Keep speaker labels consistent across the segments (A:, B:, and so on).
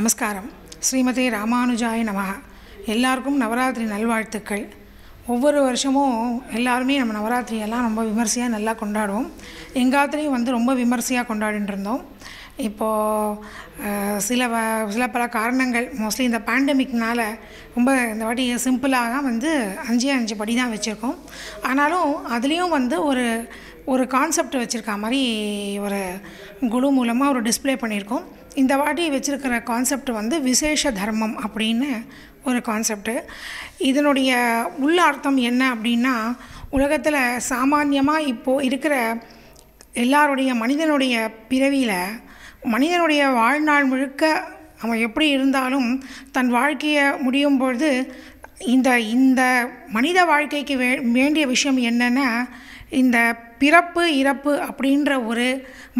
A: நமஸ்காரம் ஸ்ரீமதி ராமானுஜாய நமகா எல்லாருக்கும் நவராத்திரி நல்வாழ்த்துக்கள் ஒவ்வொரு வருஷமும் எல்லாருமே நம்ம நவராத்திரியெல்லாம் ரொம்ப விமர்சையாக நல்லா கொண்டாடுவோம் எங்காத்திரையும் வந்து ரொம்ப விமர்சையாக கொண்டாடிட்டு இருந்தோம் இப்போது சில வ சில பல காரணங்கள் மோஸ்ட்லி இந்த பேண்டமிக்னால் ரொம்ப இந்த வாட்டி சிம்பிளாக வந்து அஞ்சே அஞ்சு படி தான் வச்சுருக்கோம் ஆனாலும் அதுலேயும் வந்து ஒரு ஒரு கான்செப்ட் வச்சுருக்க மாதிரி ஒரு குழு மூலமாக ஒரு டிஸ்பிளே பண்ணியிருக்கோம் இந்த வாட்டி வச்சுருக்கிற கான்செப்ட் வந்து விசேஷ தர்மம் அப்படின்னு ஒரு கான்செப்டு இதனுடைய உள்ள அர்த்தம் என்ன அப்படின்னா உலகத்தில் சாமான்யமாக இப்போது இருக்கிற எல்லாருடைய மனிதனுடைய பிறவியில் மனிதனுடைய வாழ்நாள் முழுக்க அவன் எப்படி இருந்தாலும் தன் வாழ்க்கையை முடியும் பொழுது இந்த இந்த மனித வாழ்க்கைக்கு வே வேண்டிய விஷயம் என்னென்னா இந்த பிறப்பு இறப்பு அப்படின்ற ஒரு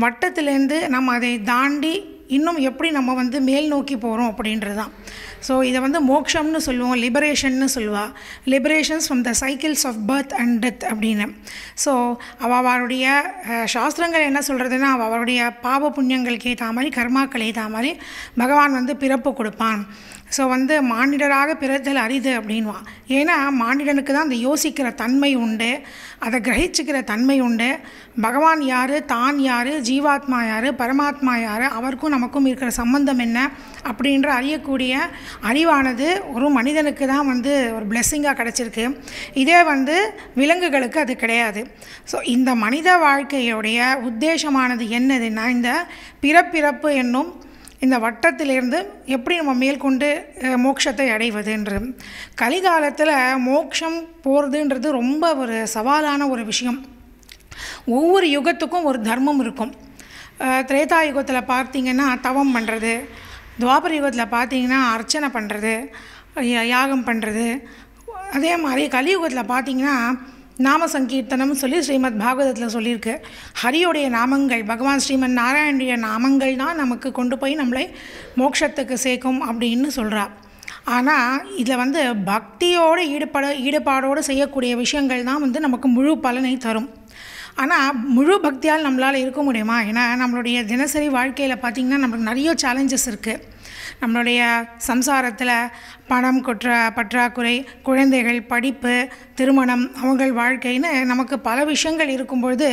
A: வட்டத்திலேருந்து நம்ம அதை தாண்டி இன்னும் எப்படி நம்ம வந்து மேல் நோக்கி போகிறோம் அப்படின்றது தான் ஸோ இதை வந்து மோக்ஷம்னு சொல்லுவோம் லிபரேஷன்னு சொல்லுவாள் liberations from the cycles of birth and death அப்படின்னு ஸோ அவருடைய சாஸ்திரங்கள் என்ன சொல்கிறதுனா அவருடைய பாவ புண்ணியங்களுக்கு ஏற்ற மாதிரி கர்மாக்கள் ஏற்ற மாதிரி பகவான் வந்து பிறப்பு கொடுப்பான் ஸோ வந்து மானிடராக பிறத்தல் அரிது அப்படின்வான் ஏன்னா மானிடனுக்கு தான் அந்த யோசிக்கிற தன்மை உண்டு அதை கிரகிச்சிக்கிற தன்மை உண்டு பகவான் யார் தான் யார் ஜீவாத்மா யார் பரமாத்மா யார் அவருக்கும் நமக்கும் இருக்கிற சம்பந்தம் என்ன அப்படின்ற அறியக்கூடிய அறிவானது ஒரு மனிதனுக்கு தான் வந்து ஒரு பிளெஸ்ஸிங்காக கிடச்சிருக்கு இதே வந்து விலங்குகளுக்கு அது கிடையாது ஸோ இந்த மனித வாழ்க்கையுடைய உத்தேசமானது என்னதுன்னா இந்த பிறப்பிறப்பு என்னும் இந்த வட்டத்திலிருந்து எப்படி நம்ம மேற்கொண்டு மோட்சத்தை என்று கலிகாலத்தில் மோக்ஷம் போகிறதுன்றது ரொம்ப ஒரு சவாலான ஒரு விஷயம் ஒவ்வொரு யுகத்துக்கும் ஒரு தர்மம் இருக்கும் திரேதா யுகத்தில் பார்த்திங்கன்னா தவம் பண்ணுறது துவாபர யுகத்தில் பார்த்திங்கன்னா அர்ச்சனை பண்ணுறது யாகம் பண்ணுறது அதே மாதிரி கலியுகத்தில் பார்த்திங்கன்னா நாம சங்கீர்த்தனம் சொல்லி ஸ்ரீமத் பாகவதத்தில் சொல்லியிருக்கு ஹரியுடைய நாமங்கள் பகவான் ஸ்ரீமன் நாராயணுடைய நாமங்கள் தான் நமக்கு கொண்டு போய் நம்மளை மோட்சத்துக்கு சேர்க்கும் அப்படின்னு சொல்கிறா ஆனால் இதில் வந்து பக்தியோடு ஈடுபட ஈடுபாடோடு செய்யக்கூடிய விஷயங்கள் தான் வந்து நமக்கு முழு பலனை தரும் ஆனால் முழு பக்தியால் நம்மளால் இருக்க முடியுமா ஏன்னா நம்மளுடைய தினசரி வாழ்க்கையில் பார்த்திங்கன்னா நமக்கு நிறைய சேலஞ்சஸ் இருக்குது நம்மளுடைய சம்சாரத்தில் பணம் குற்ற பற்றாக்குறை குழந்தைகள் படிப்பு திருமணம் அவங்கள் வாழ்க்கைன்னு நமக்கு பல விஷயங்கள் இருக்கும்பொழுது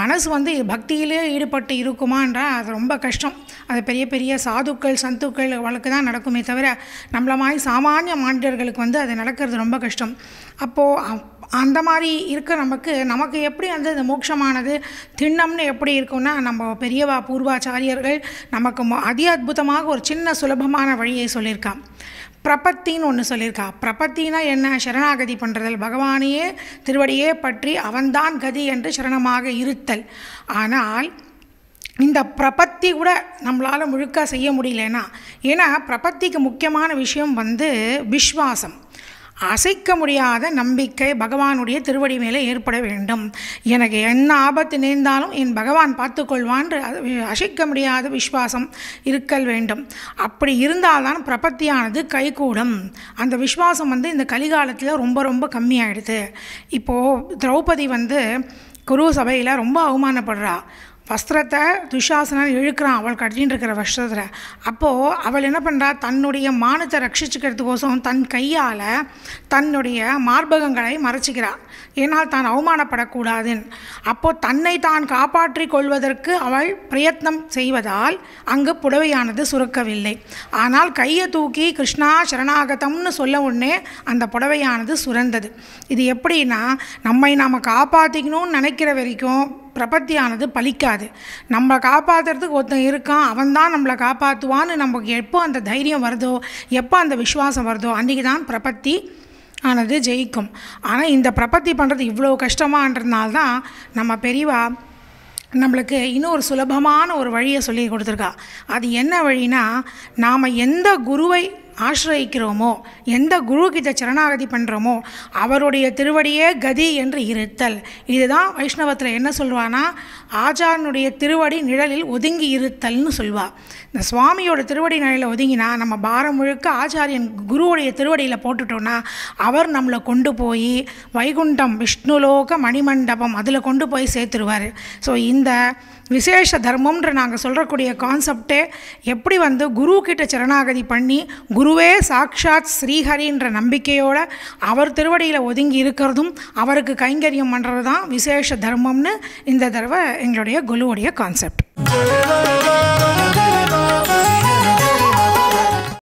A: மனசு வந்து பக்தியிலே ஈடுபட்டு இருக்குமான்றால் அது ரொம்ப கஷ்டம் அது பெரிய பெரிய சாதுக்கள் சந்துக்கள் வழக்கு தான் நடக்குமே தவிர நம்மள மாதிரி சாமானிய மாண்டியர்களுக்கு வந்து அது நடக்கிறது ரொம்ப கஷ்டம் அப்போது அந்த மாதிரி இருக்க நமக்கு நமக்கு எப்படி வந்து இந்த மோட்சமானது திண்ணம்னு எப்படி இருக்கும்னா நம்ம பெரியவா பூர்வாச்சாரியர்கள் நமக்கு அதி அற்புதமாக ஒரு சின்ன சுலபமான வழியை சொல்லியிருக்கான் பிரபத்தின்னு ஒன்று சொல்லியிருக்கா பிரபத்தினா என்ன சரணாகதி பண்ணுறதல் பகவானையே திருவடியே பற்றி அவன்தான் கதி என்று சரணமாக இருத்தல் ஆனால் இந்த பிரபத்தி கூட நம்மளால் முழுக்க செய்ய முடியலன்னா ஏன்னா பிரபத்திக்கு முக்கியமான விஷயம் வந்து விஸ்வாசம் அசைக்க முடியாத நம்பிக்கை பகவானுடைய திருவடி மேலே ஏற்பட வேண்டும் எனக்கு என்ன ஆபத்து நேர்ந்தாலும் என் பகவான் பார்த்துக்கொள்வான் அசைக்க முடியாத விஸ்வாசம் இருக்கல் வேண்டும் அப்படி இருந்தால்தான் பிரபத்தியானது கைகூடும் அந்த விஸ்வாசம் வந்து இந்த கலிகாலத்தில் ரொம்ப ரொம்ப கம்மியாயிடுது இப்போது திரௌபதி வந்து குரு சபையில் ரொம்ப அவமானப்படுறா வஸ்திரத்தை துஷாசனன் இழுக்கிறான் அவள் கட்டின்னு இருக்கிற வஸ்திரத்தில் அப்போது அவள் என்ன பண்ணுறா தன்னுடைய மானத்தை ரட்சிச்சுக்கிறதுக்கோசம் தன் கையால் தன்னுடைய மார்பகங்களை மறைச்சிக்கிறாள் ஏன்னால் தான் அவமானப்படக்கூடாதுன்னு அப்போது தன்னை தான் காப்பாற்றி கொள்வதற்கு அவள் பிரயத்னம் செய்வதால் அங்கு புடவையானது சுருக்கவில்லை ஆனால் கையை தூக்கி கிருஷ்ணா சரணாகதம்னு சொல்ல உடனே அந்த புடவையானது சுரந்தது இது எப்படின்னா நம்மை நாம் காப்பாற்றிக்கணும்னு நினைக்கிற வரைக்கும் பிரபத்தியானது பலிக்காது நம்ம காப்பாற்றுறதுக்கு ஒருத்தன் இருக்கான் அவன் தான் நம்மளை காப்பாற்றுவான்னு நமக்கு எப்போ அந்த தைரியம் வருதோ எப்போ அந்த விஸ்வாசம் வருதோ அன்றைக்கி தான் பிரபத்தி ஆனது ஜெயிக்கும் ஆனால் இந்த பிரபத்தி பண்ணுறது இவ்வளோ கஷ்டமானதுனால தான் நம்ம பெரிவா நம்மளுக்கு இன்னொரு சுலபமான ஒரு வழியை சொல்லி கொடுத்துருக்கா அது என்ன வழினா நாம் எந்த குருவை ஆசிரயிக்கிறோமோ எந்த குரு கிட்ட சரணாகதி பண்ணுறோமோ அவருடைய திருவடியே கதி என்று இருத்தல் இதுதான் வைஷ்ணவத்தில் என்ன சொல்வானா ஆச்சாரனுடைய திருவடி நிழலில் ஒதுங்கி இருத்தல்னு சொல்வா இந்த சுவாமியோட திருவடி நிழலில் ஒதுங்கினா நம்ம பாரம் முழுக்க ஆச்சாரியன் குருவுடைய திருவடியில் போட்டுட்டோன்னா அவர் நம்மளை கொண்டு போய் வைகுண்டம் விஷ்ணுலோக மணிமண்டபம் அதில் கொண்டு போய் சேர்த்துருவார் ஸோ இந்த விசேஷ தர்மம்ன்ற நாங்கள் சொல்கிறக்கூடிய கான்செப்டே எப்படி வந்து குரு கிட்ட சரணாகதி பண்ணி குருவே சாக்ஷாத் ஸ்ரீஹரின்ற நம்பிக்கையோடு அவர் திருவடியில் ஒதுங்கி இருக்கிறதும் அவருக்கு கைங்கரியம் பண்ணுறது தான் விசேஷ தர்மம்னு இந்த தடவை எங்களுடைய குருவுடைய கான்செப்ட்